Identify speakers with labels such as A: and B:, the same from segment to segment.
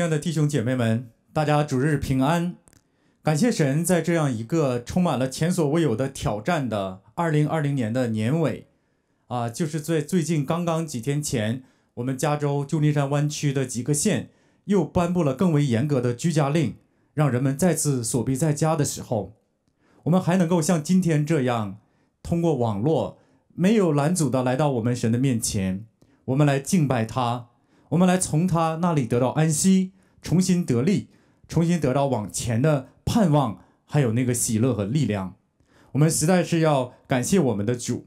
A: 亲爱的弟兄姐妹们，大家主日平安！感谢神在这样一个充满了前所未有的挑战的二零二零年的年尾，啊，就是在最近刚刚几天前，我们加州旧金山湾区的几个县又颁布了更为严格的居家令，让人们再次锁闭在家的时候，我们还能够像今天这样，通过网络没有拦阻的来到我们神的面前，我们来敬拜他。我们来从他那里得到安息，重新得力，重新得到往前的盼望，还有那个喜乐和力量。我们实在是要感谢我们的主。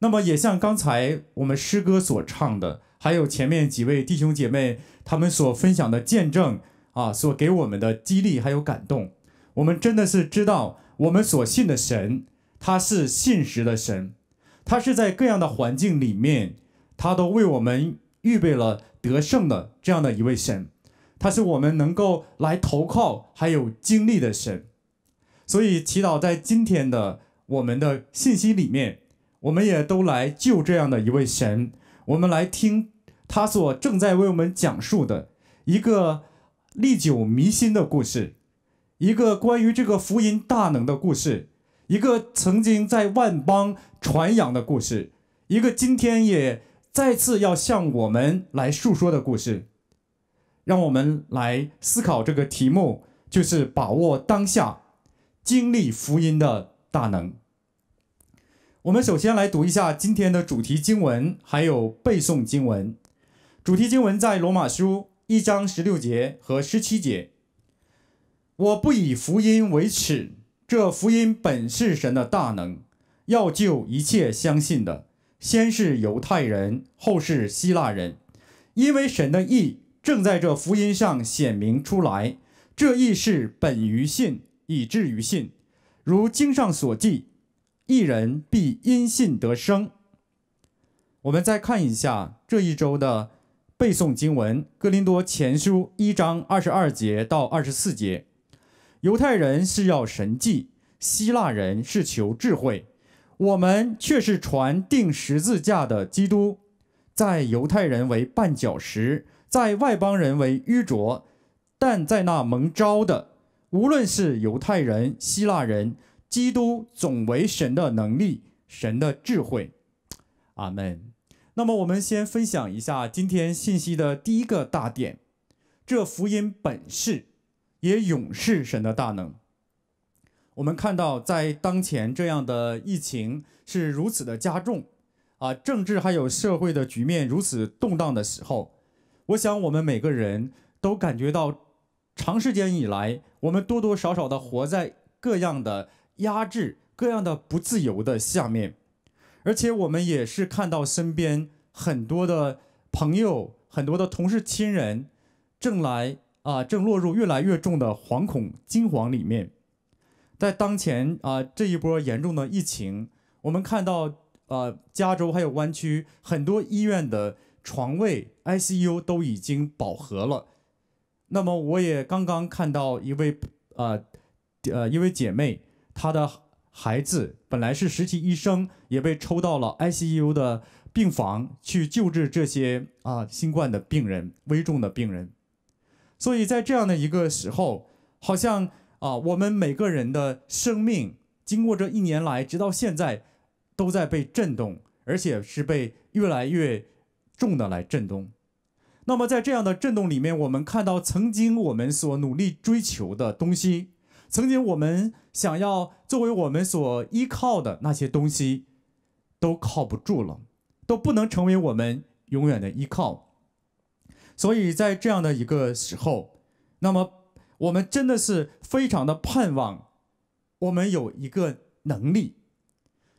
A: 那么，也像刚才我们诗歌所唱的，还有前面几位弟兄姐妹他们所分享的见证啊，所给我们的激励还有感动。我们真的是知道，我们所信的神，他是信实的神，他是在各样的环境里面，他都为我们预备了。得胜的这样的一位神，他是我们能够来投靠还有经历的神，所以祈祷在今天的我们的信息里面，我们也都来救这样的一位神，我们来听他所正在为我们讲述的一个历久弥新的故事，一个关于这个福音大能的故事，一个曾经在万邦传扬的故事，一个今天也。再次要向我们来述说的故事，让我们来思考这个题目，就是把握当下经历福音的大能。我们首先来读一下今天的主题经文，还有背诵经文。主题经文在罗马书一章十六节和十七节。我不以福音为耻，这福音本是神的大能，要救一切相信的。先是犹太人，后是希腊人，因为神的意正在这福音上显明出来。这意是本于信，以至于信。如经上所记，一人必因信得生。我们再看一下这一周的背诵经文：《哥林多前书》一章二十二节到二十四节。犹太人是要神迹，希腊人是求智慧。我们却是传定十字架的基督，在犹太人为绊脚石，在外邦人为愚拙，但在那蒙召的，无论是犹太人、希腊人，基督总为神的能力、神的智慧。阿门。那么，我们先分享一下今天信息的第一个大点：这福音本是，也永是神的大能。我们看到，在当前这样的疫情是如此的加重，啊，政治还有社会的局面如此动荡的时候，我想我们每个人都感觉到，长时间以来，我们多多少少的活在各样的压制、各样的不自由的下面，而且我们也是看到身边很多的朋友、很多的同事、亲人，正来啊，正落入越来越重的惶恐、惊惶里面。在当前啊这一波严重的疫情，我们看到呃加州还有湾区很多医院的床位 ICU 都已经饱和了。那么我也刚刚看到一位呃呃一位姐妹，她的孩子本来是实习医生，也被抽到了 ICU 的病房去救治这些啊新冠的病人、危重的病人。所以在这样的一个时候，好像。啊，我们每个人的生命，经过这一年来，直到现在，都在被震动，而且是被越来越重的来震动。那么，在这样的震动里面，我们看到曾经我们所努力追求的东西，曾经我们想要作为我们所依靠的那些东西，都靠不住了，都不能成为我们永远的依靠。所以在这样的一个时候，那么。我们真的是非常的盼望，我们有一个能力，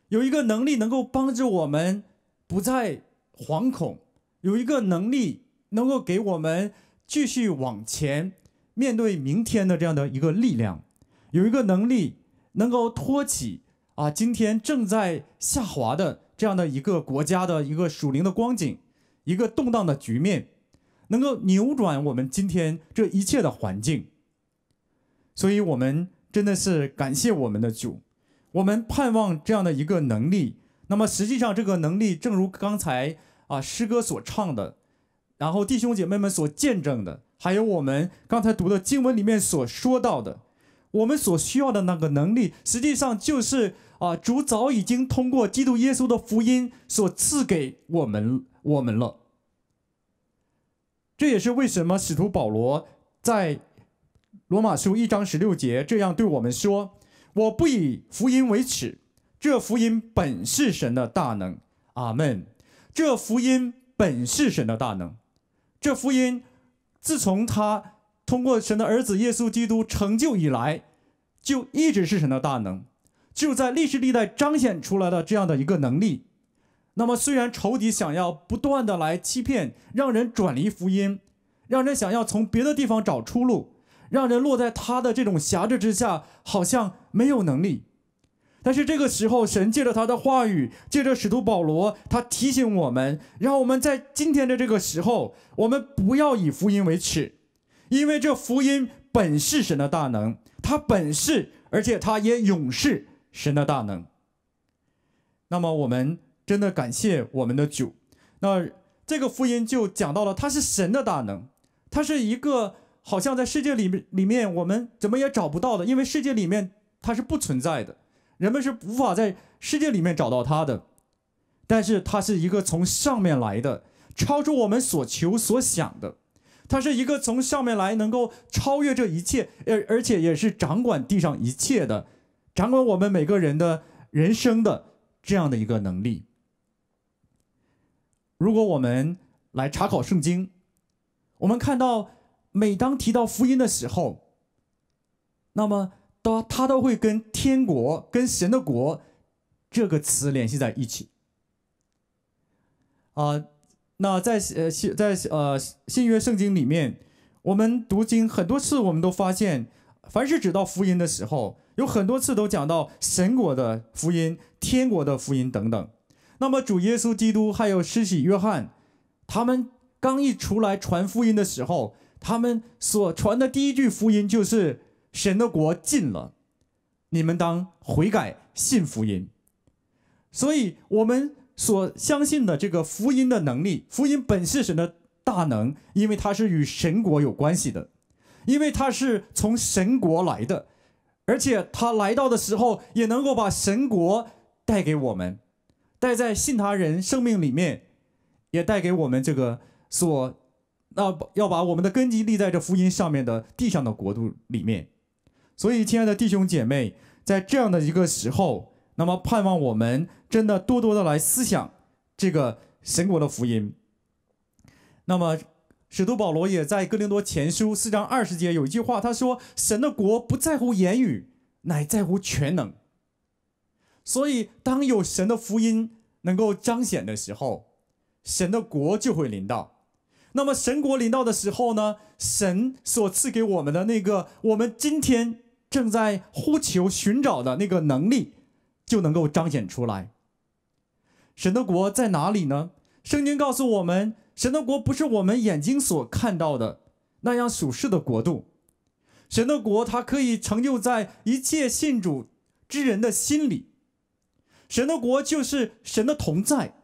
A: 有一个能力能够帮助我们不再惶恐，有一个能力能够给我们继续往前面对明天的这样的一个力量，有一个能力能够托起啊今天正在下滑的这样的一个国家的一个属灵的光景，一个动荡的局面，能够扭转我们今天这一切的环境。所以我们真的是感谢我们的主，我们盼望这样的一个能力。那么实际上，这个能力，正如刚才啊诗歌所唱的，然后弟兄姐妹们所见证的，还有我们刚才读的经文里面所说到的，我们所需要的那个能力，实际上就是啊主早已经通过基督耶稣的福音所赐给我们我们了。这也是为什么使徒保罗在。罗马书一章十六节这样对我们说：“我不以福音为耻，这福音本是神的大能，阿门。这福音本是神的大能，这福音自从他通过神的儿子耶稣基督成就以来，就一直是神的大能，就在历史历代彰显出来的这样的一个能力。那么，虽然仇敌想要不断的来欺骗，让人转离福音，让人想要从别的地方找出路。”让人落在他的这种辖制之下，好像没有能力。但是这个时候，神借着他的话语，借着使徒保罗，他提醒我们，让我们在今天的这个时候，我们不要以福音为耻，因为这福音本是神的大能，它本是，而且它也永是神的大能。那么，我们真的感谢我们的主。那这个福音就讲到了，它是神的大能，它是一个。好像在世界里面，里面我们怎么也找不到的，因为世界里面它是不存在的，人们是无法在世界里面找到它的。但是它是一个从上面来的，超出我们所求所想的，它是一个从上面来能够超越这一切，而而且也是掌管地上一切的，掌管我们每个人的人生的这样的一个能力。如果我们来查考圣经，我们看到。每当提到福音的时候，那么都他都会跟天国、跟神的国这个词联系在一起。啊，那在呃在呃新约圣经里面，我们读经很多次，我们都发现，凡是指到福音的时候，有很多次都讲到神国的福音、天国的福音等等。那么主耶稣基督还有施洗约翰，他们刚一出来传福音的时候。他们所传的第一句福音就是“神的国近了，你们当悔改信福音。”所以，我们所相信的这个福音的能力，福音本是神的大能，因为它是与神国有关系的，因为它是从神国来的，而且它来到的时候也能够把神国带给我们，带在信他人生命里面，也带给我们这个所。那要把我们的根基立在这福音上面的地上的国度里面，所以亲爱的弟兄姐妹，在这样的一个时候，那么盼望我们真的多多的来思想这个神国的福音。那么使徒保罗也在哥林多前书四章二十节有一句话，他说：“神的国不在乎言语，乃在乎全能。”所以当有神的福音能够彰显的时候，神的国就会临到。那么神国临到的时候呢，神所赐给我们的那个我们今天正在呼求寻找的那个能力，就能够彰显出来。神的国在哪里呢？圣经告诉我们，神的国不是我们眼睛所看到的那样属世的国度，神的国它可以成就在一切信主之人的心里。神的国就是神的同在，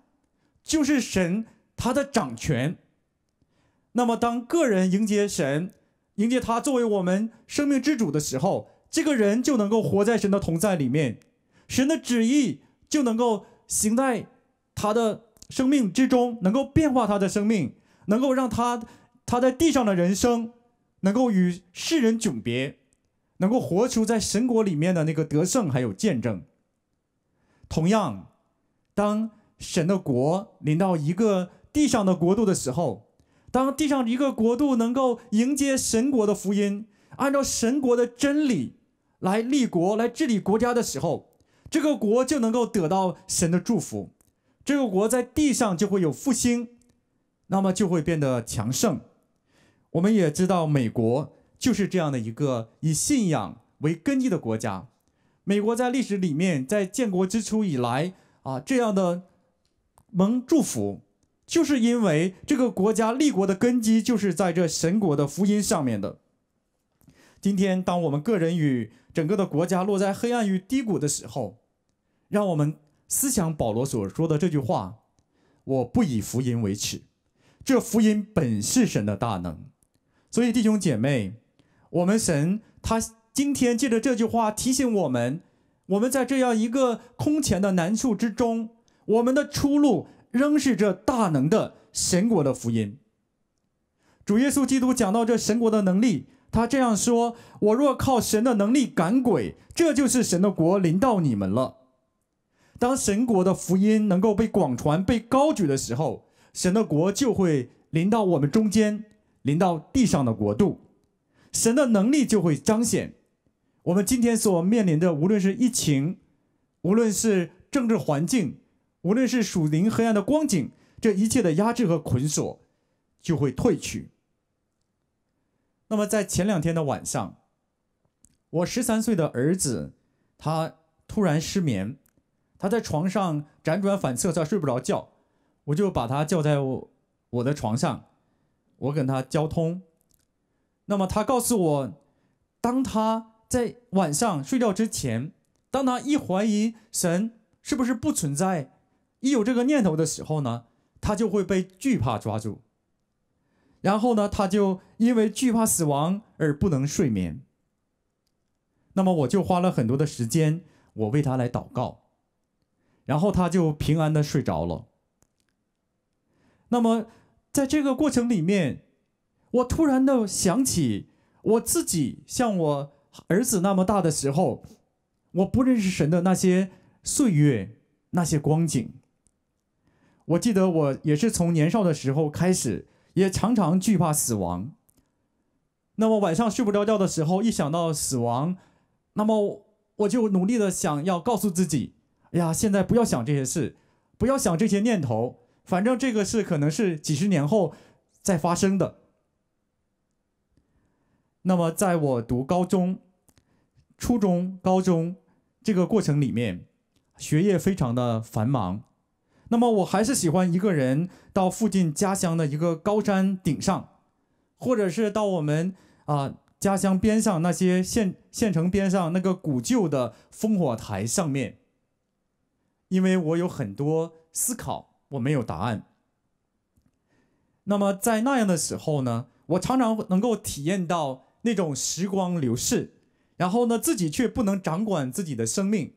A: 就是神他的掌权。那么，当个人迎接神，迎接他作为我们生命之主的时候，这个人就能够活在神的同在里面，神的旨意就能够行在他的生命之中，能够变化他的生命，能够让他他在地上的人生能够与世人迥别，能够活出在神国里面的那个得胜还有见证。同样，当神的国临到一个地上的国度的时候，当地上一个国度能够迎接神国的福音，按照神国的真理来立国、来治理国家的时候，这个国就能够得到神的祝福，这个国在地上就会有复兴，那么就会变得强盛。我们也知道，美国就是这样的一个以信仰为根基的国家。美国在历史里面，在建国之初以来啊，这样的蒙祝福。就是因为这个国家立国的根基就是在这神国的福音上面的。今天，当我们个人与整个的国家落在黑暗与低谷的时候，让我们思想保罗所说的这句话：“我不以福音为耻，这福音本是神的大能。”所以，弟兄姐妹，我们神他今天借着这句话提醒我们：我们在这样一个空前的难处之中，我们的出路。仍是这大能的神国的福音。主耶稣基督讲到这神国的能力，他这样说：“我若靠神的能力赶鬼，这就是神的国临到你们了。”当神国的福音能够被广传、被高举的时候，神的国就会临到我们中间，临到地上的国度，神的能力就会彰显。我们今天所面临的，无论是疫情，无论是政治环境。无论是树林黑暗的光景，这一切的压制和捆锁就会褪去。那么在前两天的晚上，我十三岁的儿子，他突然失眠，他在床上辗转反侧，他睡不着觉，我就把他叫在我我的床上，我跟他交通。那么他告诉我，当他在晚上睡觉之前，当他一怀疑神是不是不存在。一有这个念头的时候呢，他就会被惧怕抓住，然后呢，他就因为惧怕死亡而不能睡眠。那么我就花了很多的时间，我为他来祷告，然后他就平安的睡着了。那么在这个过程里面，我突然的想起我自己像我儿子那么大的时候，我不认识神的那些岁月，那些光景。我记得我也是从年少的时候开始，也常常惧怕死亡。那么晚上睡不着觉的时候，一想到死亡，那么我就努力的想要告诉自己：“哎呀，现在不要想这些事，不要想这些念头，反正这个事可能是几十年后再发生的。”那么在我读高中、初中、高中这个过程里面，学业非常的繁忙。那么我还是喜欢一个人到附近家乡的一个高山顶上，或者是到我们啊家乡边上那些县县城边上那个古旧的烽火台上面，因为我有很多思考，我没有答案。那么在那样的时候呢，我常常能够体验到那种时光流逝，然后呢自己却不能掌管自己的生命。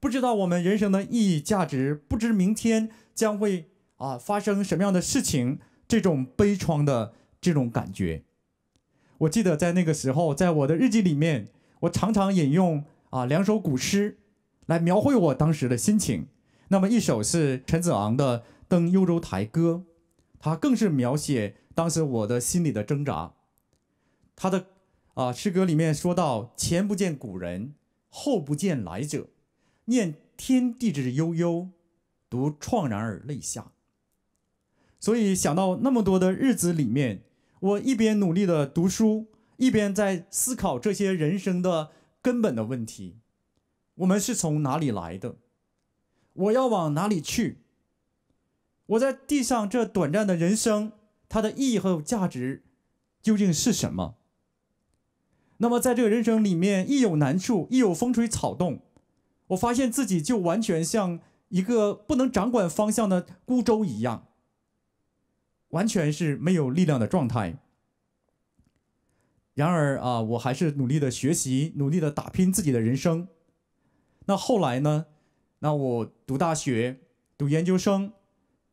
A: 不知道我们人生的意义、价值，不知明天将会啊发生什么样的事情，这种悲怆的这种感觉。我记得在那个时候，在我的日记里面，我常常引用啊两首古诗，来描绘我当时的心情。那么一首是陈子昂的《登幽州台歌》，它更是描写当时我的心里的挣扎。他的啊诗歌里面说到：“前不见古人，后不见来者。”念天地之悠悠，独怆然而泪下。所以想到那么多的日子里面，我一边努力的读书，一边在思考这些人生的根本的问题：我们是从哪里来的？我要往哪里去？我在地上这短暂的人生，它的意义和价值究竟是什么？那么在这个人生里面，一有难处，一有风吹草动。我发现自己就完全像一个不能掌管方向的孤舟一样，完全是没有力量的状态。然而啊，我还是努力的学习，努力的打拼自己的人生。那后来呢？那我读大学，读研究生，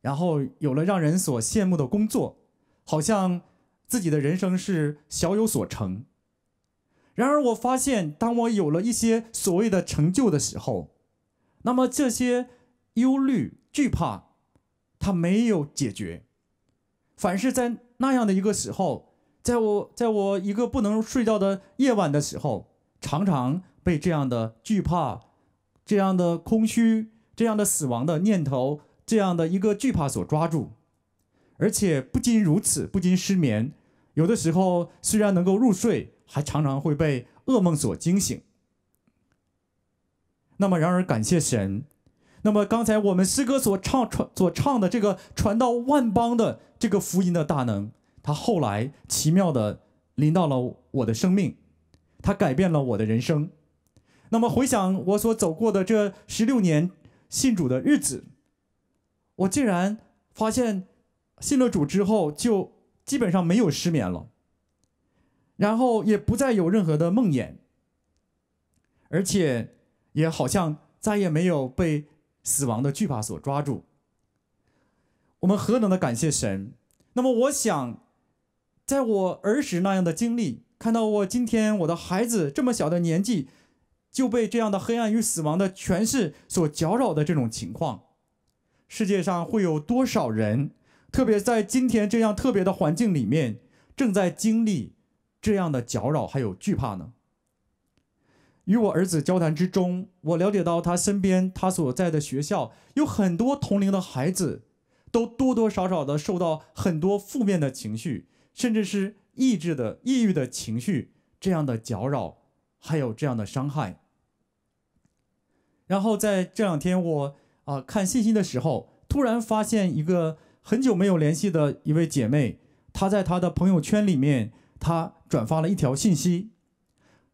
A: 然后有了让人所羡慕的工作，好像自己的人生是小有所成。然而，我发现，当我有了一些所谓的成就的时候，那么这些忧虑、惧怕，它没有解决。凡是在那样的一个时候，在我在我一个不能睡觉的夜晚的时候，常常被这样的惧怕、这样的空虚、这样的死亡的念头、这样的一个惧怕所抓住，而且不仅如此，不仅失眠，有的时候虽然能够入睡。还常常会被噩梦所惊醒。那么，然而感谢神，那么刚才我们诗歌所唱传所唱的这个传到万邦的这个福音的大能，它后来奇妙的临到了我的生命，它改变了我的人生。那么回想我所走过的这十六年信主的日子，我竟然发现信了主之后，就基本上没有失眠了。然后也不再有任何的梦魇，而且也好像再也没有被死亡的惧怕所抓住。我们何等的感谢神！那么，我想，在我儿时那样的经历，看到我今天我的孩子这么小的年纪就被这样的黑暗与死亡的权势所搅扰的这种情况，世界上会有多少人？特别在今天这样特别的环境里面，正在经历。这样的搅扰还有惧怕呢。与我儿子交谈之中，我了解到他身边、他所在的学校有很多同龄的孩子，都多多少少的受到很多负面的情绪，甚至是抑制的、抑郁的情绪这样的搅扰，还有这样的伤害。然后在这两天我啊看信息的时候，突然发现一个很久没有联系的一位姐妹，她在她的朋友圈里面，她。转发了一条信息，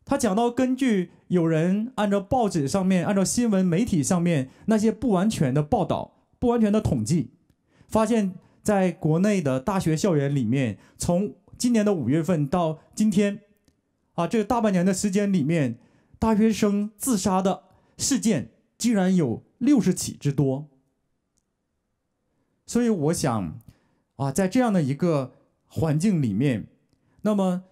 A: 他讲到，根据有人按照报纸上面、按照新闻媒体上面那些不完全的报道、不完全的统计，发现在国内的大学校园里面，从今年的五月份到今天，啊，这大半年的时间里面，大学生自杀的事件竟然有六十起之多。所以我想，啊，在这样的一个环境里面，那么。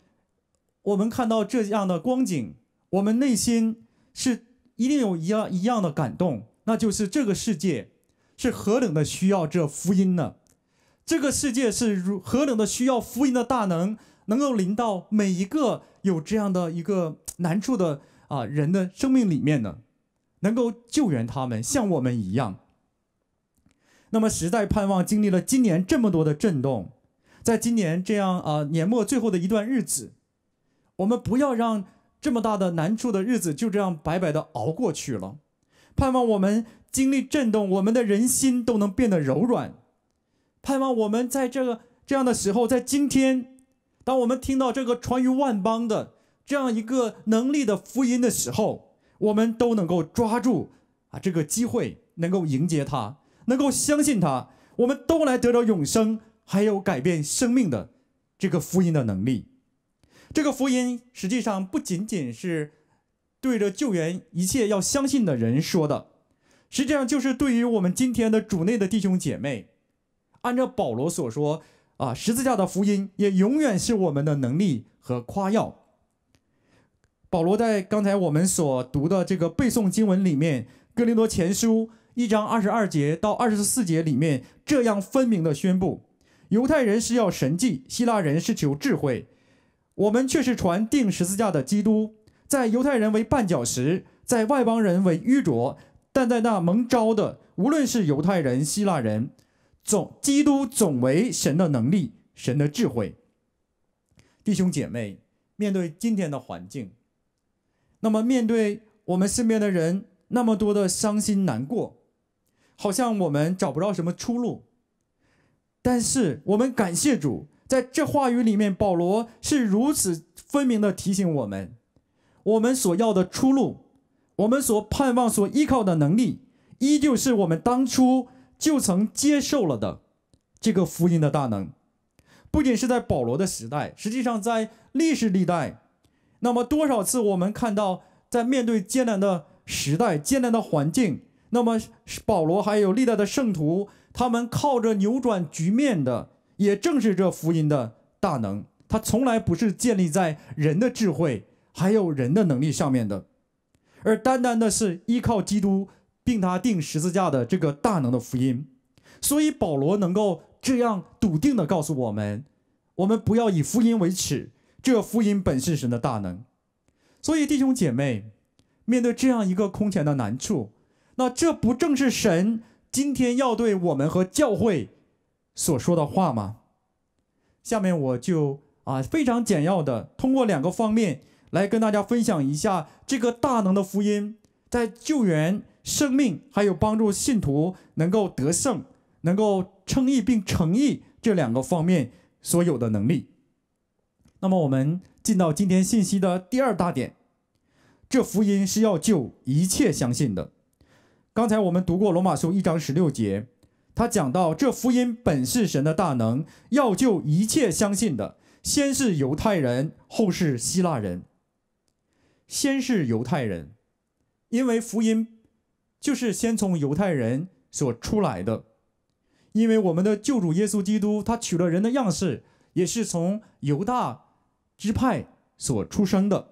A: 我们看到这样的光景，我们内心是一定有一样一样的感动，那就是这个世界是何等的需要这福音呢？这个世界是如何等的需要福音的大能，能够临到每一个有这样的一个难处的啊人的生命里面呢？能够救援他们，像我们一样。那么时代盼望经历了今年这么多的震动，在今年这样啊年末最后的一段日子。我们不要让这么大的难处的日子就这样白白的熬过去了。盼望我们经历震动，我们的人心都能变得柔软。盼望我们在这个这样的时候，在今天，当我们听到这个传于万邦的这样一个能力的福音的时候，我们都能够抓住啊这个机会，能够迎接它，能够相信它。我们都来得到永生，还有改变生命的这个福音的能力。这个福音实际上不仅仅是对着救援一切要相信的人说的，实际上就是对于我们今天的主内的弟兄姐妹，按照保罗所说，啊，十字架的福音也永远是我们的能力和夸耀。保罗在刚才我们所读的这个背诵经文里面，《哥林多前书》一章二十二节到二十四节里面，这样分明的宣布：犹太人是要神迹，希腊人是求智慧。我们却是传钉十字架的基督，在犹太人为绊脚石，在外邦人为愚拙，但在那蒙召的，无论是犹太人、希腊人，总基督总为神的能力、神的智慧。弟兄姐妹，面对今天的环境，那么面对我们身边的人，那么多的伤心难过，好像我们找不到什么出路，但是我们感谢主。在这话语里面，保罗是如此分明的提醒我们：我们所要的出路，我们所盼望、所依靠的能力，依旧是我们当初就曾接受了的这个福音的大能。不仅是在保罗的时代，实际上在历史历代，那么多少次我们看到，在面对艰难的时代、艰难的环境，那么保罗还有历代的圣徒，他们靠着扭转局面的。也正是这福音的大能，它从来不是建立在人的智慧还有人的能力上面的，而单单的是依靠基督并他定十字架的这个大能的福音。所以保罗能够这样笃定的告诉我们：我们不要以福音为耻，这福音本是神的大能。所以弟兄姐妹，面对这样一个空前的难处，那这不正是神今天要对我们和教会？所说的话吗？下面我就啊非常简要的，通过两个方面来跟大家分享一下这个大能的福音，在救援生命，还有帮助信徒能够得胜、能够称义并成义这两个方面所有的能力。那么我们进到今天信息的第二大点，这福音是要救一切相信的。刚才我们读过罗马书一章十六节。他讲到：“这福音本是神的大能，要救一切相信的。先是犹太人，后是希腊人。先是犹太人，因为福音就是先从犹太人所出来的。因为我们的救主耶稣基督，他取了人的样式，也是从犹大支派所出生的。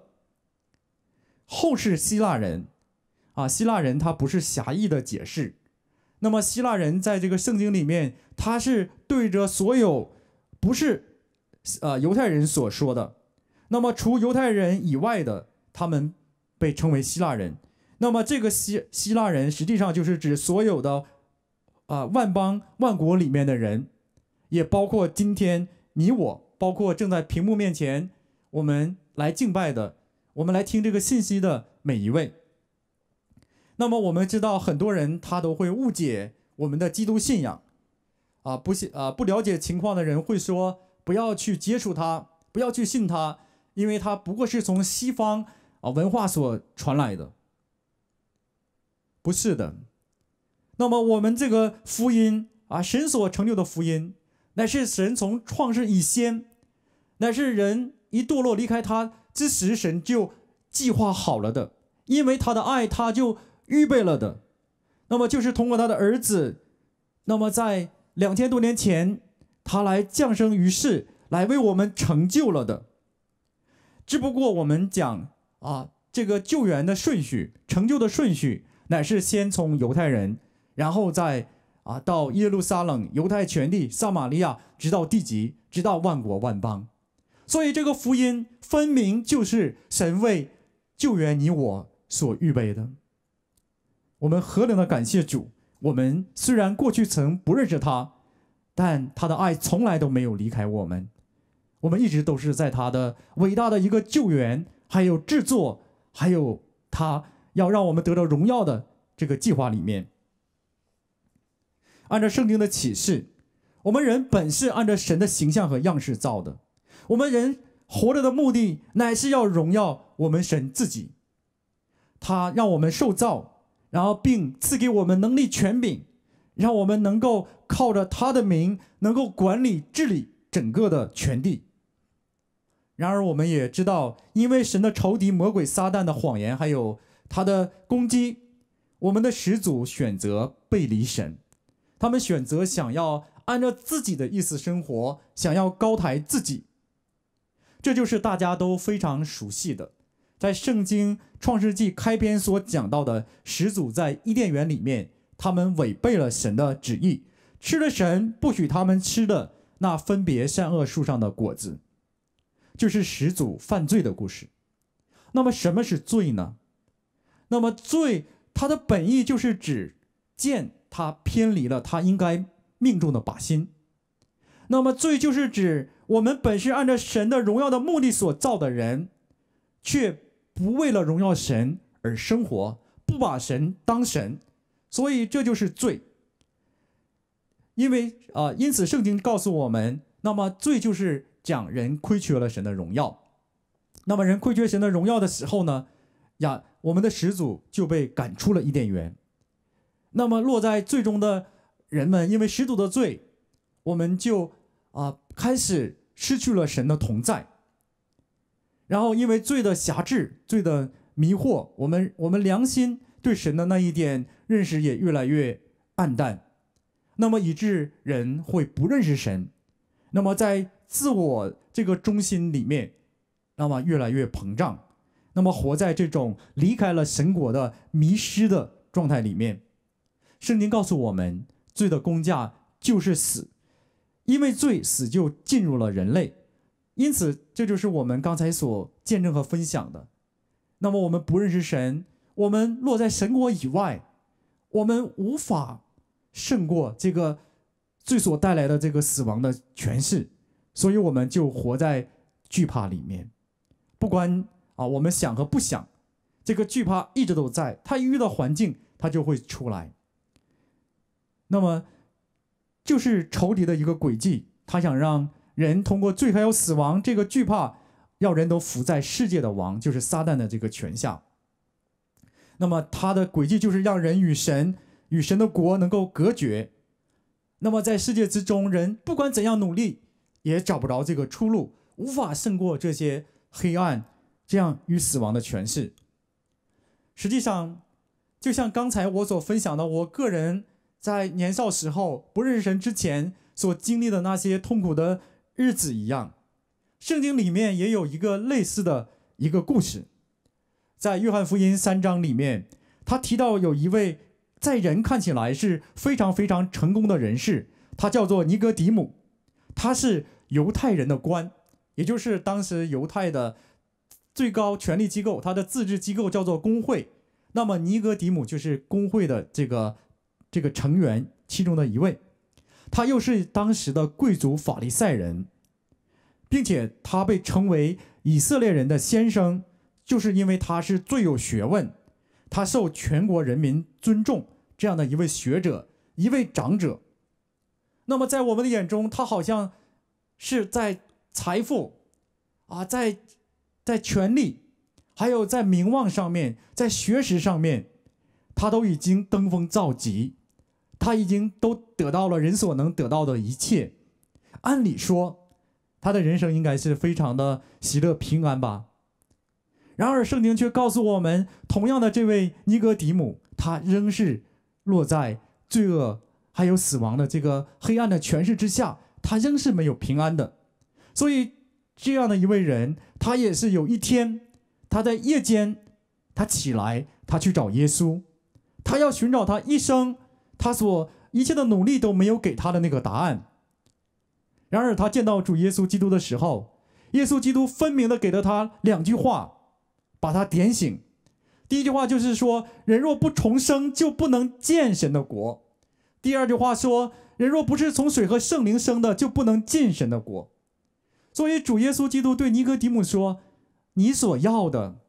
A: 后是希腊人，啊，希腊人他不是狭义的解释。”那么希腊人在这个圣经里面，他是对着所有不是呃犹太人所说的。那么除犹太人以外的，他们被称为希腊人。那么这个希希腊人实际上就是指所有的啊万邦万国里面的人，也包括今天你我，包括正在屏幕面前我们来敬拜的，我们来听这个信息的每一位。那么我们知道，很多人他都会误解我们的基督信仰，啊，不信啊，不了解情况的人会说不要去接触他，不要去信他，因为他不过是从西方啊文化所传来的，不是的。那么我们这个福音啊，神所成就的福音，乃是神从创世以先，乃是人一堕落离开他之时，神就计划好了的，因为他的爱，他就。预备了的，那么就是通过他的儿子，那么在两千多年前，他来降生于世，来为我们成就了的。只不过我们讲啊，这个救援的顺序、成就的顺序，乃是先从犹太人，然后再啊到耶路撒冷、犹太全地、撒玛利亚，直到地极，直到万国万邦。所以这个福音分明就是神为救援你我所预备的。我们何等的感谢主！我们虽然过去曾不认识他，但他的爱从来都没有离开我们。我们一直都是在他的伟大的一个救援，还有制作，还有他要让我们得到荣耀的这个计划里面。按照圣经的启示，我们人本是按照神的形象和样式造的。我们人活着的目的，乃是要荣耀我们神自己。他让我们受造。然后，并赐给我们能力权柄，让我们能够靠着他的名，能够管理治理整个的全地。然而，我们也知道，因为神的仇敌魔鬼撒旦的谎言，还有他的攻击，我们的始祖选择背离神，他们选择想要按照自己的意思生活，想要高抬自己。这就是大家都非常熟悉的。在圣经创世纪开篇所讲到的始祖在伊甸园里面，他们违背了神的旨意，吃了神不许他们吃的那分别善恶树上的果子，就是始祖犯罪的故事。那么什么是罪呢？那么罪它的本意就是指见它偏离了它应该命中的靶心。那么罪就是指我们本是按照神的荣耀的目的所造的人，却。不为了荣耀神而生活，不把神当神，所以这就是罪。因为啊，因此圣经告诉我们，那么罪就是讲人亏缺了神的荣耀。那么人亏缺神的荣耀的时候呢，呀，我们的始祖就被赶出了伊甸园。那么落在最终的人们，因为始祖的罪，我们就啊开始失去了神的同在。然后，因为罪的辖制、罪的迷惑，我们我们良心对神的那一点认识也越来越暗淡，那么以致人会不认识神，那么在自我这个中心里面，那么越来越膨胀，那么活在这种离开了神国的迷失的状态里面。圣经告诉我们，罪的工价就是死，因为罪死就进入了人类。因此，这就是我们刚才所见证和分享的。那么，我们不认识神，我们落在神国以外，我们无法胜过这个罪所带来的这个死亡的权势。所以，我们就活在惧怕里面。不管啊，我们想和不想，这个惧怕一直都在。他一遇到环境，他就会出来。那么，就是仇敌的一个轨迹，他想让。人通过罪还有死亡这个惧怕，要人都伏在世界的王，就是撒旦的这个权下。那么他的诡计就是让人与神、与神的国能够隔绝。那么在世界之中，人不管怎样努力，也找不着这个出路，无法胜过这些黑暗，这样与死亡的权势。实际上，就像刚才我所分享的，我个人在年少时候不认识神之前所经历的那些痛苦的。日子一样，圣经里面也有一个类似的一个故事，在约翰福音三章里面，他提到有一位在人看起来是非常非常成功的人士，他叫做尼格迪姆，他是犹太人的官，也就是当时犹太的最高权力机构，他的自治机构叫做工会，那么尼格迪姆就是工会的这个这个成员其中的一位。他又是当时的贵族法利赛人，并且他被称为以色列人的先生，就是因为他是最有学问，他受全国人民尊重这样的一位学者、一位长者。那么在我们的眼中，他好像是在财富啊，在在权力，还有在名望上面，在学识上面，他都已经登峰造极。他已经都得到了人所能得到的一切，按理说，他的人生应该是非常的喜乐平安吧。然而，圣经却告诉我们，同样的这位尼格底姆，他仍是落在罪恶还有死亡的这个黑暗的权势之下，他仍是没有平安的。所以，这样的一位人，他也是有一天，他在夜间，他起来，他去找耶稣，他要寻找他一生。他所一切的努力都没有给他的那个答案。然而，他见到主耶稣基督的时候，耶稣基督分明的给了他两句话，把他点醒。第一句话就是说：“人若不重生，就不能见神的国。”第二句话说：“人若不是从水和圣灵生的，就不能进神的国。”所以，主耶稣基督对尼哥底母说：“你所要的，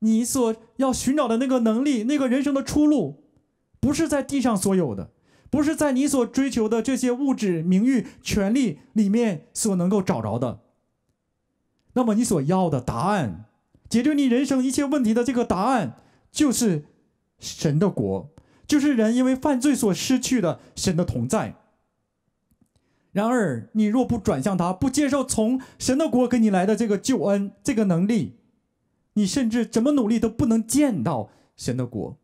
A: 你所要寻找的那个能力，那个人生的出路。”不是在地上所有的，不是在你所追求的这些物质、名誉、权利里面所能够找着的。那么，你所要的答案，解决你人生一切问题的这个答案，就是神的国，就是人因为犯罪所失去的神的同在。然而，你若不转向他，不接受从神的国给你来的这个救恩、这个能力，你甚至怎么努力都不能见到神的国。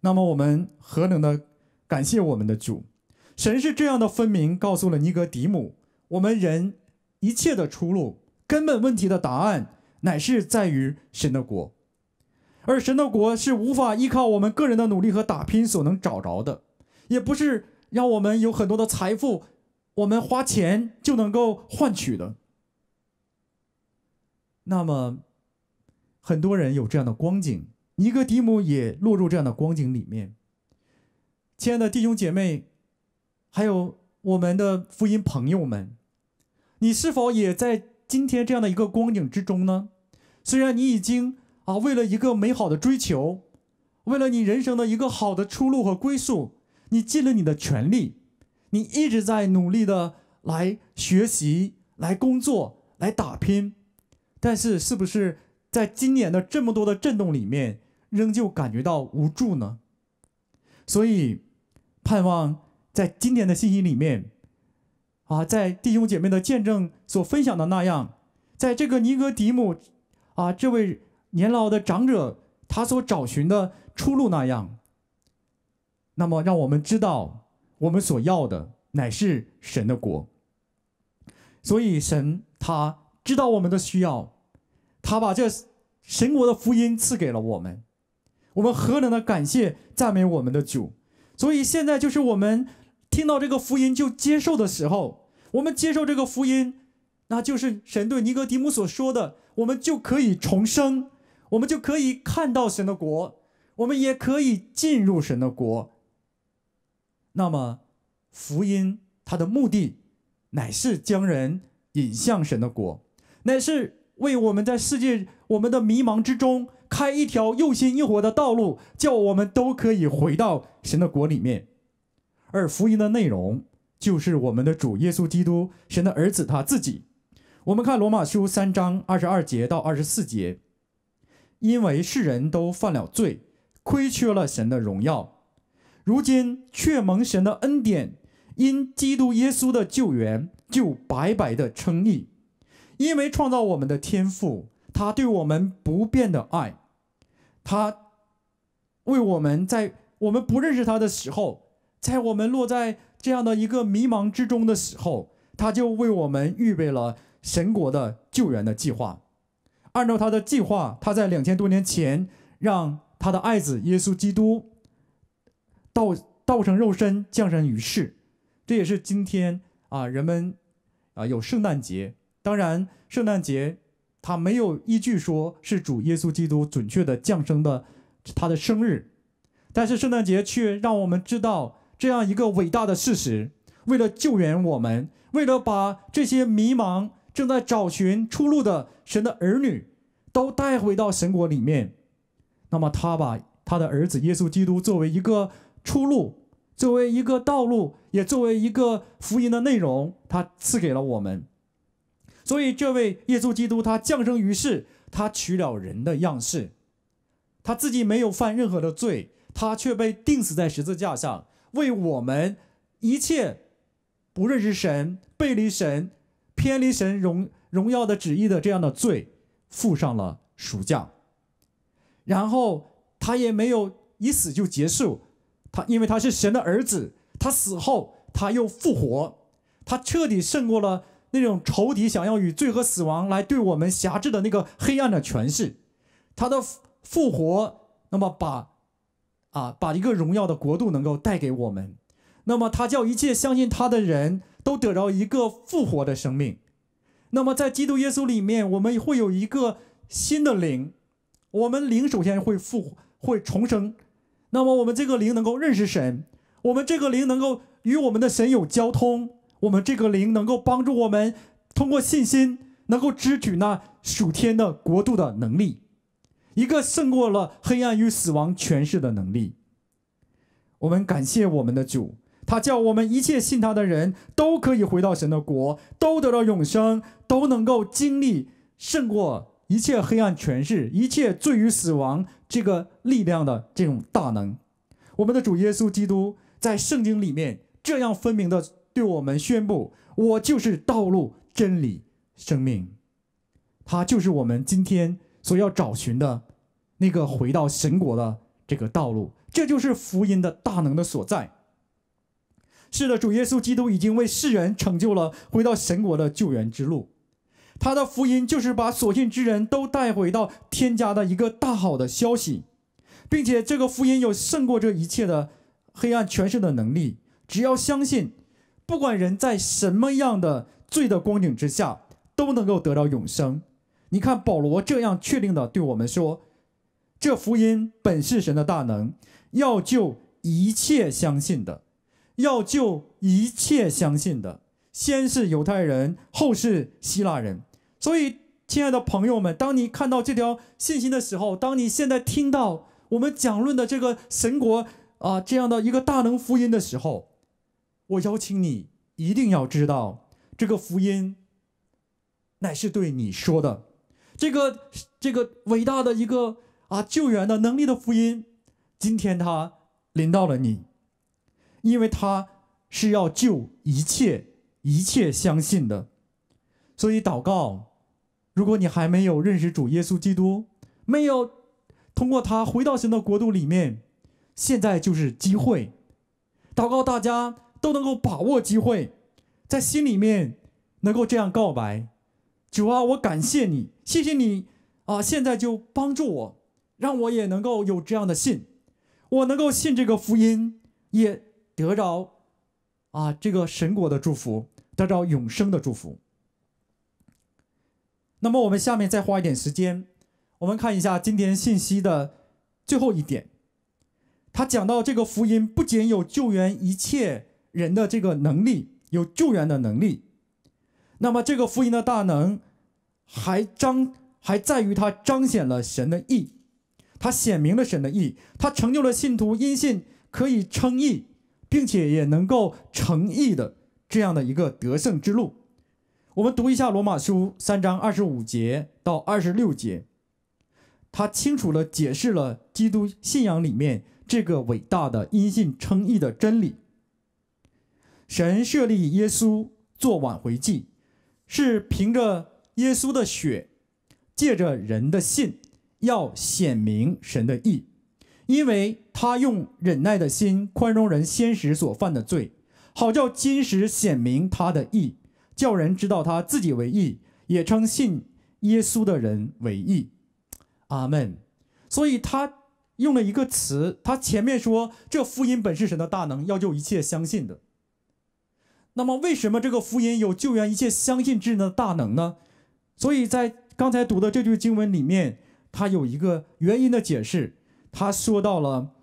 A: 那么我们何能的感谢我们的主？神是这样的分明告诉了尼格迪姆，我们人一切的出路、根本问题的答案，乃是在于神的国；而神的国是无法依靠我们个人的努力和打拼所能找着的，也不是让我们有很多的财富，我们花钱就能够换取的。那么，很多人有这样的光景。尼哥底母也落入这样的光景里面。亲爱的弟兄姐妹，还有我们的福音朋友们，你是否也在今天这样的一个光景之中呢？虽然你已经啊，为了一个美好的追求，为了你人生的一个好的出路和归宿，你尽了你的全力，你一直在努力的来学习、来工作、来打拼，但是是不是在今年的这么多的震动里面？仍旧感觉到无助呢，所以盼望在今天的信息里面，啊，在弟兄姐妹的见证所分享的那样，在这个尼格迪姆，啊，这位年老的长者他所找寻的出路那样，那么让我们知道，我们所要的乃是神的国。所以神他知道我们的需要，他把这神国的福音赐给了我们。我们何等的感谢赞美我们的主！所以现在就是我们听到这个福音就接受的时候。我们接受这个福音，那就是神对尼格迪姆所说的，我们就可以重生，我们就可以看到神的国，我们也可以进入神的国。那么，福音它的目的乃是将人引向神的国，乃是为我们在世界我们的迷茫之中。开一条又新又活的道路，叫我们都可以回到神的国里面。而福音的内容就是我们的主耶稣基督，神的儿子他自己。我们看罗马书三章二十二节到二十四节，因为世人都犯了罪，亏缺了神的荣耀，如今却蒙神的恩典，因基督耶稣的救援，就白白的称义，因为创造我们的天赋。他对我们不变的爱，他为我们在我们不认识他的时候，在我们落在这样的一个迷茫之中的时候，他就为我们预备了神国的救援的计划。按照他的计划，他在两千多年前让他的爱子耶稣基督道道成肉身，降生于世。这也是今天啊，人们啊有圣诞节，当然圣诞节。他没有依据说是主耶稣基督准确的降生的他的生日，但是圣诞节却让我们知道这样一个伟大的事实：为了救援我们，为了把这些迷茫、正在找寻出路的神的儿女都带回到神国里面，那么他把他的儿子耶稣基督作为一个出路，作为一个道路，也作为一个福音的内容，他赐给了我们。所以，这位耶稣基督他降生于世，他取了人的样式，他自己没有犯任何的罪，他却被钉死在十字架上，为我们一切不认识神、背离神、偏离神荣荣耀的旨意的这样的罪，负上了赎价。然后他也没有一死就结束，他因为他是神的儿子，他死后他又复活，他彻底胜过了。那种仇敌想要与罪和死亡来对我们辖制的那个黑暗的权势，他的复活，那么把，啊，把一个荣耀的国度能够带给我们，那么他叫一切相信他的人都得到一个复活的生命，那么在基督耶稣里面，我们会有一个新的灵，我们灵首先会复会重生，那么我们这个灵能够认识神，我们这个灵能够与我们的神有交通。我们这个灵能够帮助我们，通过信心能够支取那属天的国度的能力，一个胜过了黑暗与死亡权势的能力。我们感谢我们的主，他叫我们一切信他的人都可以回到神的国，都得到永生，都能够经历胜过一切黑暗权势、一切罪与死亡这个力量的这种大能。我们的主耶稣基督在圣经里面这样分明的。对我们宣布，我就是道路、真理、生命，他就是我们今天所要找寻的那个回到神国的这个道路。这就是福音的大能的所在。是的，主耶稣基督已经为世人成就了回到神国的救援之路。他的福音就是把所信之人都带回到天家的一个大好的消息，并且这个福音有胜过这一切的黑暗权势的能力。只要相信。不管人在什么样的罪的光景之下，都能够得到永生。你看保罗这样确定的对我们说：“这福音本是神的大能，要救一切相信的，要救一切相信的。先是犹太人，后是希腊人。”所以，亲爱的朋友们，当你看到这条信息的时候，当你现在听到我们讲论的这个神国啊这样的一个大能福音的时候。我邀请你一定要知道，这个福音乃是对你说的，这个这个伟大的一个啊救援的能力的福音，今天他临到了你，因为他是要救一切一切相信的，所以祷告，如果你还没有认识主耶稣基督，没有通过他回到神的国度里面，现在就是机会，祷告大家。都能够把握机会，在心里面能够这样告白，主啊，我感谢你，谢谢你啊！现在就帮助我，让我也能够有这样的信，我能够信这个福音，也得着啊这个神国的祝福，得着永生的祝福。那么我们下面再花一点时间，我们看一下今天信息的最后一点，他讲到这个福音不仅有救援一切。人的这个能力有救援的能力，那么这个福音的大能，还彰还在于它彰显了神的义，它显明了神的义，它成就了信徒因信可以称义，并且也能够成义的这样的一个得胜之路。我们读一下罗马书三章二十五节到二十六节，它清楚地解释了基督信仰里面这个伟大的因信称义的真理。神设立耶稣做挽回祭，是凭着耶稣的血，借着人的信，要显明神的义。因为他用忍耐的心宽容人先时所犯的罪，好叫今时显明他的义，叫人知道他自己为义，也称信耶稣的人为义。阿门。所以他用了一个词，他前面说：“这福音本是神的大能，要救一切相信的。”那么，为什么这个福音有救援一切相信之能的大能呢？所以在刚才读的这句经文里面，它有一个原因的解释。他说到了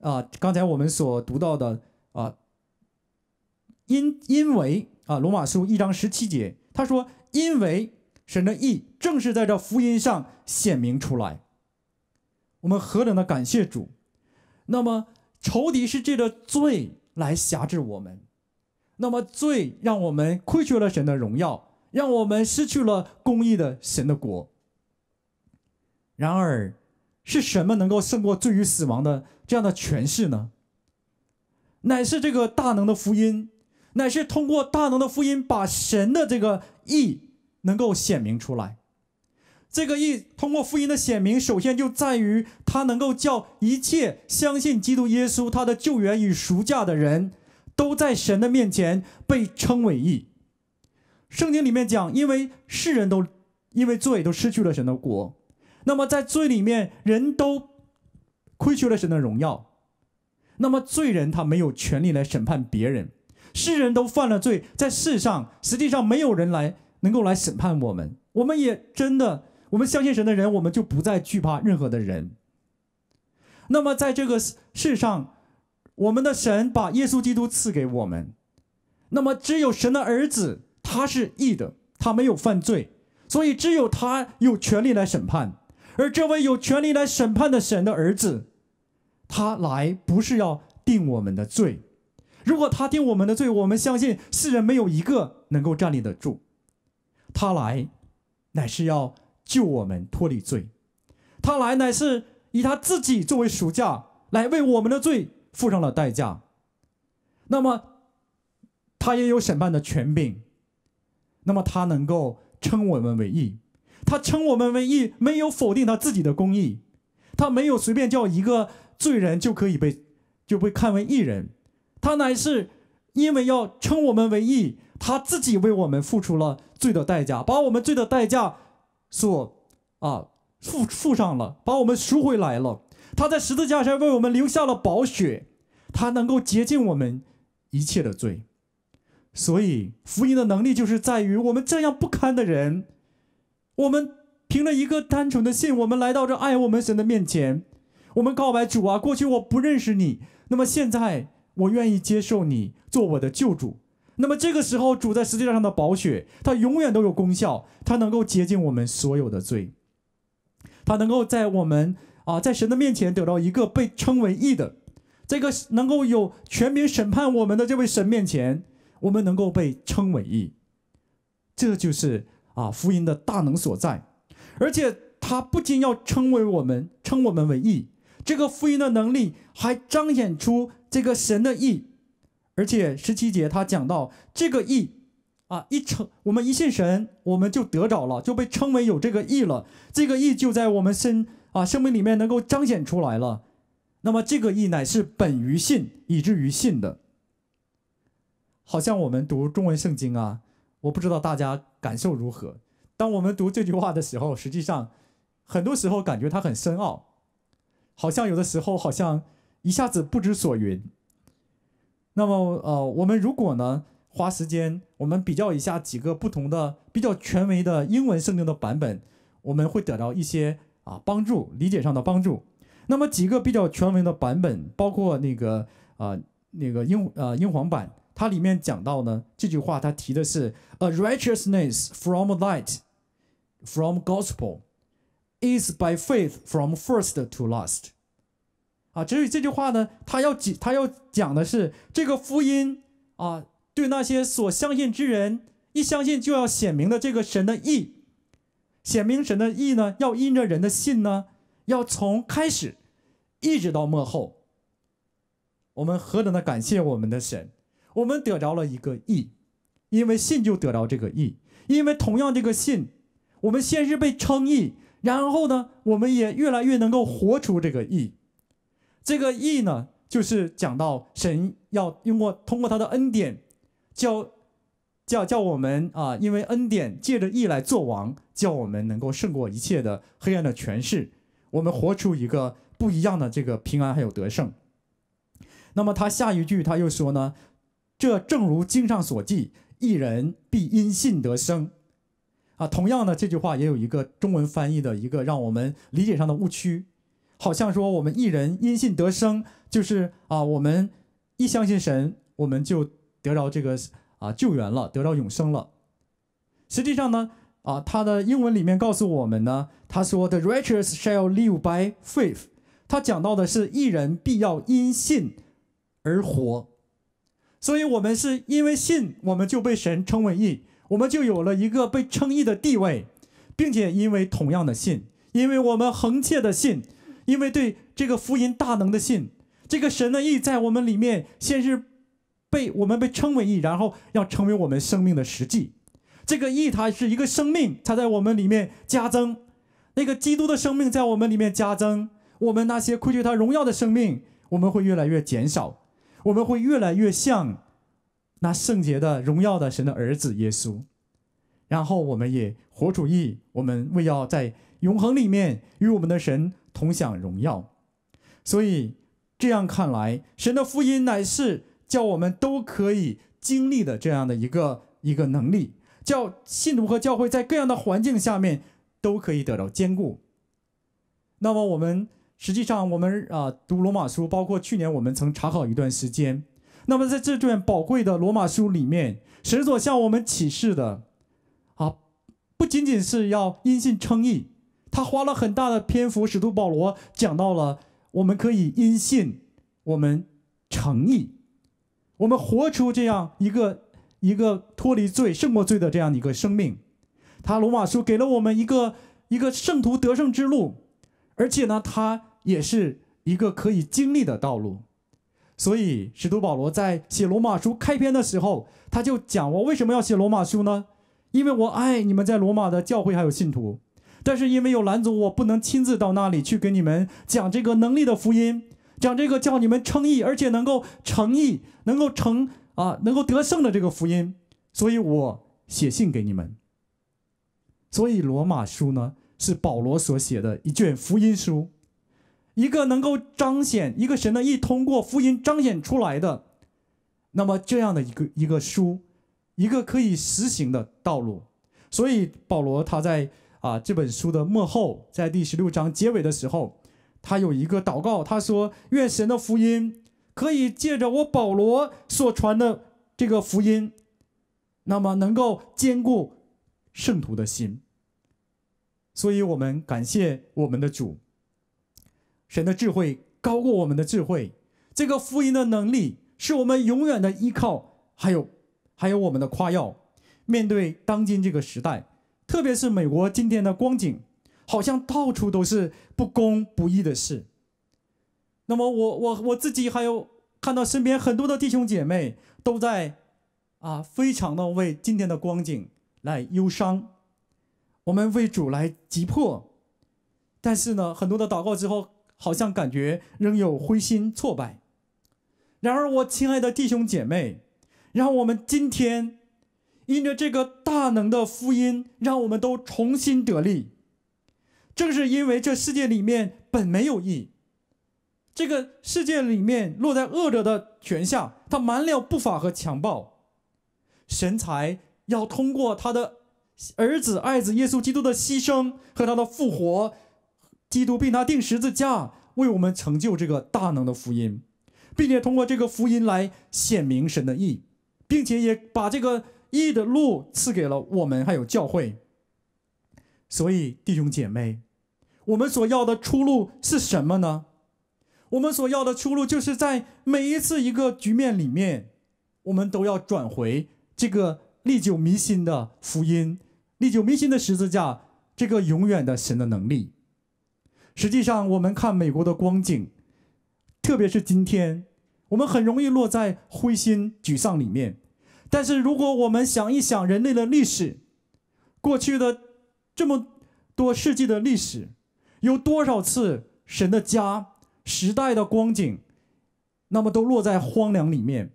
A: 啊，刚才我们所读到的啊，因因为啊，罗马书一章十七节，他说因为神的意正是在这福音上显明出来。我们何等的感谢主！那么仇敌是这个罪来辖制我们。那么，罪让我们亏缺了神的荣耀，让我们失去了公义的神的国。然而，是什么能够胜过罪与死亡的这样的权势呢？乃是这个大能的福音，乃是通过大能的福音，把神的这个义能够显明出来。这个义通过福音的显明，首先就在于它能够叫一切相信基督耶稣他的救援与赎价的人。都在神的面前被称为义。圣经里面讲，因为世人都因为罪都失去了神的国，那么在罪里面，人都亏缺了神的荣耀。那么罪人他没有权利来审判别人，世人都犯了罪，在世上实际上没有人来能够来审判我们。我们也真的，我们相信神的人，我们就不再惧怕任何的人。那么在这个世上。我们的神把耶稣基督赐给我们，那么只有神的儿子他是义的，他没有犯罪，所以只有他有权利来审判。而这位有权利来审判的神的儿子，他来不是要定我们的罪，如果他定我们的罪，我们相信世人没有一个能够站立得住。他来乃是要救我们脱离罪，他来乃是以他自己作为赎价来为我们的罪。付上了代价，那么他也有审判的权柄，那么他能够称我们为义，他称我们为义，没有否定他自己的公义，他没有随便叫一个罪人就可以被就被看为义人，他乃是因为要称我们为义，他自己为我们付出了罪的代价，把我们罪的代价所啊付付上了，把我们赎回来了。他在十字架上为我们留下了宝血，他能够洁净我们一切的罪，所以福音的能力就是在于我们这样不堪的人，我们凭着一个单纯的信，我们来到这爱我们神的面前，我们告白主啊，过去我不认识你，那么现在我愿意接受你做我的救主，那么这个时候主在十字架上的宝血，它永远都有功效，它能够洁净我们所有的罪，他能够在我们。啊，在神的面前得到一个被称为义的，这个能够有全民审判我们的这位神面前，我们能够被称为义，这就是啊福音的大能所在。而且他不仅要称为我们，称我们为义，这个福音的能力还彰显出这个神的义。而且十七节他讲到这个义啊，一成我们一信神，我们就得着了，就被称为有这个义了。这个义就在我们身。啊，生命里面能够彰显出来了，那么这个义乃是本于信，以至于信的。好像我们读中文圣经啊，我不知道大家感受如何。当我们读这句话的时候，实际上很多时候感觉它很深奥，好像有的时候好像一下子不知所云。那么呃，我们如果呢花时间，我们比较一下几个不同的、比较权威的英文圣经的版本，我们会得到一些。啊，帮助理解上的帮助。那么几个比较权威的版本，包括那个啊那个英呃英皇版，它里面讲到呢，这句话它提的是 "A righteousness from light, from gospel, is by faith from first to last"。啊，至于这句话呢，他要讲他要讲的是这个福音啊，对那些所相信之人，一相信就要显明的这个神的意。显明神的义呢，要因着人的信呢，要从开始一直到末后。我们何等的感谢我们的神，我们得着了一个义，因为信就得着这个义。因为同样这个信，我们先是被称义，然后呢，我们也越来越能够活出这个义。这个义呢，就是讲到神要用过通过他的恩典，叫。叫叫我们啊，因为恩典借着义来做王，叫我们能够胜过一切的黑暗的权势，我们活出一个不一样的这个平安还有得胜。那么他下一句他又说呢，这正如经上所记，一人必因信得生。啊，同样呢，这句话也有一个中文翻译的一个让我们理解上的误区，好像说我们一人因信得生，就是啊，我们一相信神，我们就得到这个。啊，救援了，得到永生了。实际上呢，啊，他的英文里面告诉我们呢，他说：“The righteous shall live by faith。”他讲到的是，一人必要因信而活。所以，我们是因为信，我们就被神称为义，我们就有了一个被称义的地位，并且因为同样的信，因为我们恒切的信，因为对这个福音大能的信，这个神的义在我们里面，先是。被我们被称为义，然后要成为我们生命的实际。这个义，它是一个生命，它在我们里面加增。那个基督的生命在我们里面加增，我们那些亏缺他荣耀的生命，我们会越来越减少，我们会越来越像那圣洁的、荣耀的神的儿子耶稣。然后我们也活主义，我们为要在永恒里面与我们的神同享荣耀。所以这样看来，神的福音乃是。叫我们都可以经历的这样的一个一个能力，叫信徒和教会在各样的环境下面都可以得到坚固。那么我们实际上我们啊读罗马书，包括去年我们曾查考一段时间。那么在这卷宝贵的罗马书里面，神所向我们启示的啊，不仅仅是要因信称义，他花了很大的篇幅，使徒保罗讲到了我们可以因信我们诚意。我们活出这样一个一个脱离罪、胜过罪的这样一个生命，他罗马书给了我们一个一个圣徒得胜之路，而且呢，它也是一个可以经历的道路。所以，使徒保罗在写罗马书开篇的时候，他就讲：“我为什么要写罗马书呢？因为我爱你们在罗马的教会还有信徒，但是因为有拦阻，我不能亲自到那里去给你们讲这个能力的福音。”讲这个叫你们称义，而且能够称义，能够成啊，能够得胜的这个福音，所以我写信给你们。所以《罗马书》呢是保罗所写的一卷福音书，一个能够彰显一个神的，一通过福音彰显出来的，那么这样的一个一个书，一个可以实行的道路。所以保罗他在啊这本书的末后，在第十六章结尾的时候。他有一个祷告，他说：“愿神的福音可以借着我保罗所传的这个福音，那么能够坚固圣徒的心。”所以我们感谢我们的主。神的智慧高过我们的智慧，这个福音的能力是我们永远的依靠。还有，还有我们的夸耀，面对当今这个时代，特别是美国今天的光景。好像到处都是不公不义的事。那么我我我自己还有看到身边很多的弟兄姐妹都在啊，非常的为今天的光景来忧伤。我们为主来急迫，但是呢，很多的祷告之后，好像感觉仍有灰心挫败。然而我亲爱的弟兄姐妹，让我们今天因着这个大能的福音，让我们都重新得力。正是因为这世界里面本没有义，这个世界里面落在恶者的权下，他满了不法和强暴。神才要通过他的儿子爱子耶稣基督的牺牲和他的复活，基督并他定十字架，为我们成就这个大能的福音，并且通过这个福音来显明神的义，并且也把这个义的路赐给了我们，还有教会。所以，弟兄姐妹，我们所要的出路是什么呢？我们所要的出路，就是在每一次一个局面里面，我们都要转回这个历久弥新的福音，历久弥新的十字架，这个永远的神的能力。实际上，我们看美国的光景，特别是今天，我们很容易落在灰心沮丧里面。但是，如果我们想一想人类的历史，过去的。这么多世纪的历史，有多少次神的家时代的光景，那么都落在荒凉里面。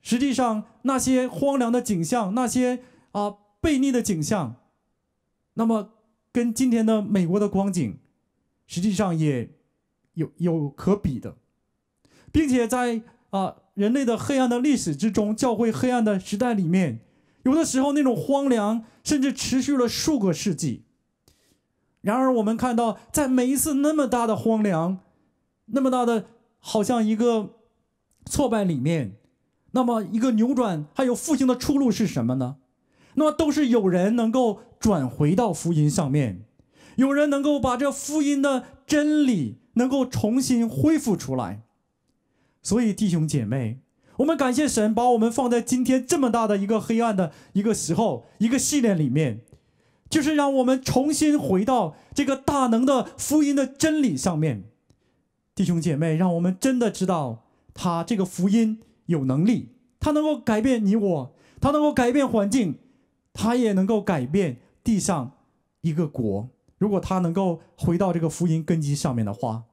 A: 实际上，那些荒凉的景象，那些啊悖逆的景象，那么跟今天的美国的光景，实际上也有有可比的，并且在啊人类的黑暗的历史之中，教会黑暗的时代里面。有的时候，那种荒凉甚至持续了数个世纪。然而，我们看到，在每一次那么大的荒凉、那么大的好像一个挫败里面，那么一个扭转还有复兴的出路是什么呢？那么，都是有人能够转回到福音上面，有人能够把这福音的真理能够重新恢复出来。所以，弟兄姐妹。我们感谢神把我们放在今天这么大的一个黑暗的一个时候一个系列里面，就是让我们重新回到这个大能的福音的真理上面，弟兄姐妹，让我们真的知道他这个福音有能力，他能够改变你我，他能够改变环境，他也能够改变地上一个国。如果他能够回到这个福音根基上面的话，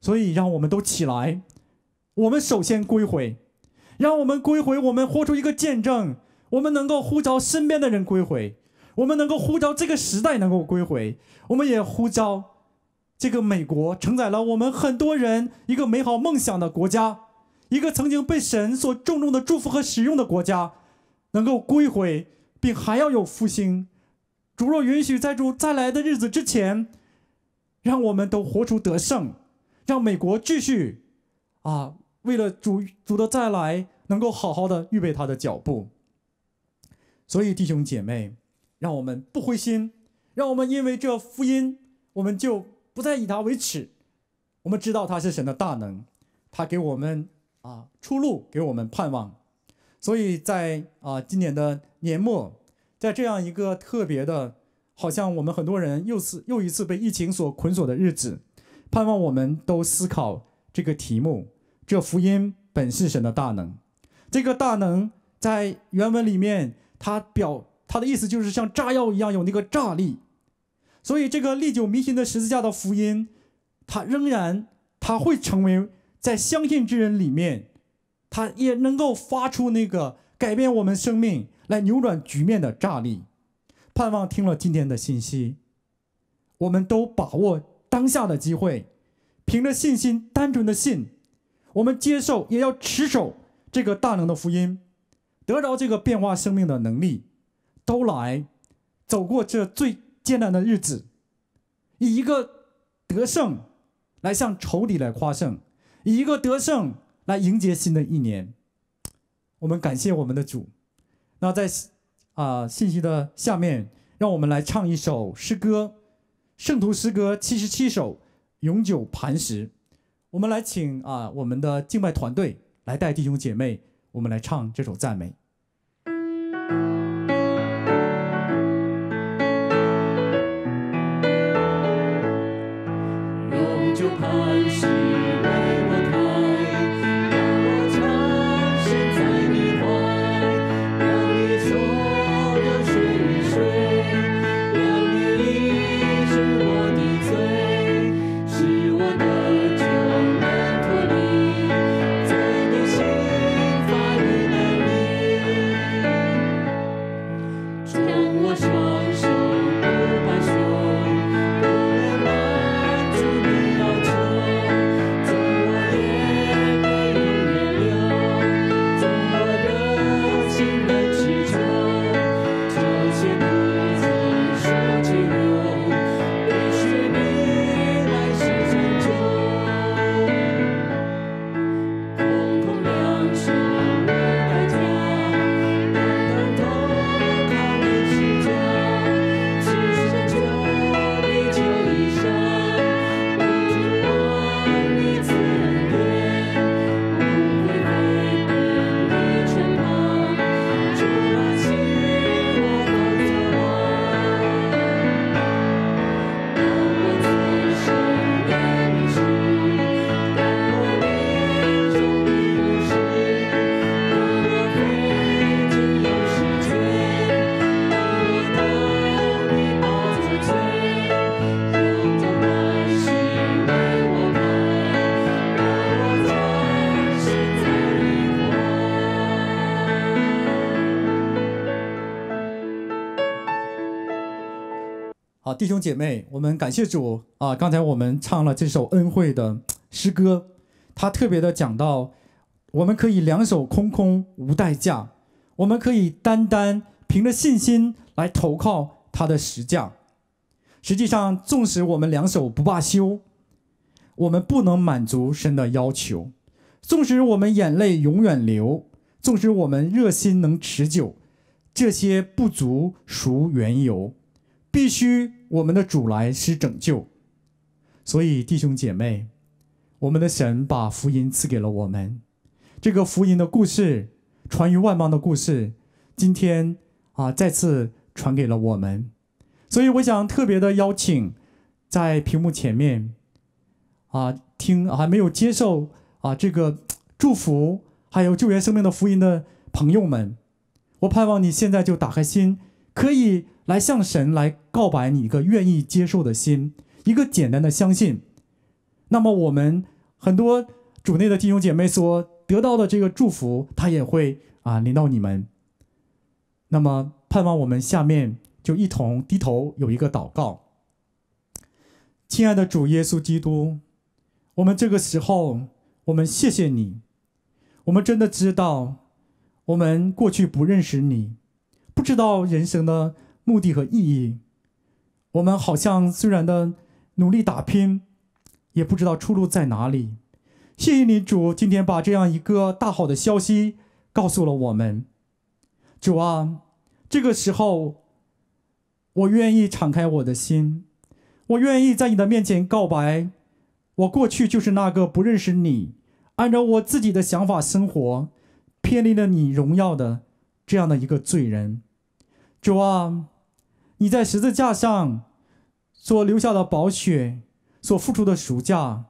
A: 所以让我们都起来，我们首先归回。让我们归回，我们活出一个见证；我们能够呼召身边的人归回，我们能够呼召这个时代能够归回，我们也呼召这个美国，承载了我们很多人一个美好梦想的国家，一个曾经被神所重重的祝福和使用的国家，能够归回，并还要有复兴。主若允许，在主再来的日子之前，让我们都活出得胜，让美国继续啊。为了主主的再来能够好好的预备他的脚步，所以弟兄姐妹，让我们不灰心，让我们因为这福音，我们就不再以他为耻。我们知道他是神的大能，他给我们啊出路，给我们盼望。所以在啊今年的年末，在这样一个特别的，好像我们很多人又是又一次被疫情所捆锁的日子，盼望我们都思考这个题目。这福音本是神的大能，这个大能在原文里面，它表它的意思就是像炸药一样有那个炸力，所以这个历久弥新的十字架的福音，它仍然它会成为在相信之人里面，它也能够发出那个改变我们生命、来扭转局面的炸力。盼望听了今天的信息，我们都把握当下的机会，凭着信心、单纯的信。我们接受，也要持守这个大能的福音，得着这个变化生命的能力，都来走过这最艰难的日子，以一个得胜来向仇敌来夸胜，以一个得胜来迎接新的一年。我们感谢我们的主。那在啊信息的下面，让我们来唱一首诗歌，《圣徒诗歌七十七首》《永久磐石》。我们来请啊，我们的敬拜团队来带弟兄姐妹，我们来唱这首赞美。啊，弟兄姐妹，我们感谢主啊！刚才我们唱了这首恩惠的诗歌，他特别的讲到，我们可以两手空空无代价，我们可以单单凭着信心来投靠他的石匠。实际上，纵使我们两手不罢休，我们不能满足神的要求；纵使我们眼泪永远流，纵使我们热心能持久，这些不足赎缘由，必须。我们的主来是拯救，所以弟兄姐妹，我们的神把福音赐给了我们，这个福音的故事传于万邦的故事，今天啊再次传给了我们。所以我想特别的邀请在屏幕前面啊听还没有接受啊这个祝福还有救援生命的福音的朋友们，我盼望你现在就打开心，可以。来向神来告白，你一个愿意接受的心，一个简单的相信。那么我们很多主内的弟兄姐妹说得到的这个祝福，他也会啊临到你们。那么盼望我们下面就一同低头有一个祷告。亲爱的主耶稣基督，我们这个时候，我们谢谢你，我们真的知道，我们过去不认识你，不知道人生的。目的和意义，我们好像虽然的努力打拼，也不知道出路在哪里。谢谢你，主，今天把这样一个大好的消息告诉了我们。主啊，这个时候，我愿意敞开我的心，我愿意在你的面前告白，我过去就是那个不认识你，按照我自己的想法生活，偏离了你荣耀的这样的一个罪人。主啊。你在十字架上所留下的宝血，所付出的赎价，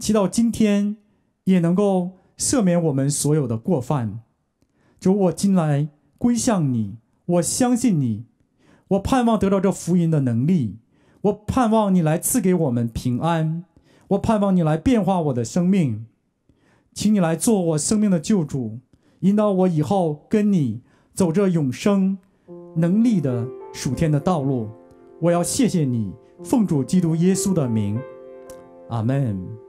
A: 祈祷今天也能够赦免我们所有的过犯。主，我今来归向你，我相信你，我盼望得到这福音的能力，我盼望你来赐给我们平安，我盼望你来变化我的生命，请你来做我生命的救主，引导我以后跟你走这永生能力的。属天的道路，我要谢谢你，奉主基督耶稣的名，阿门。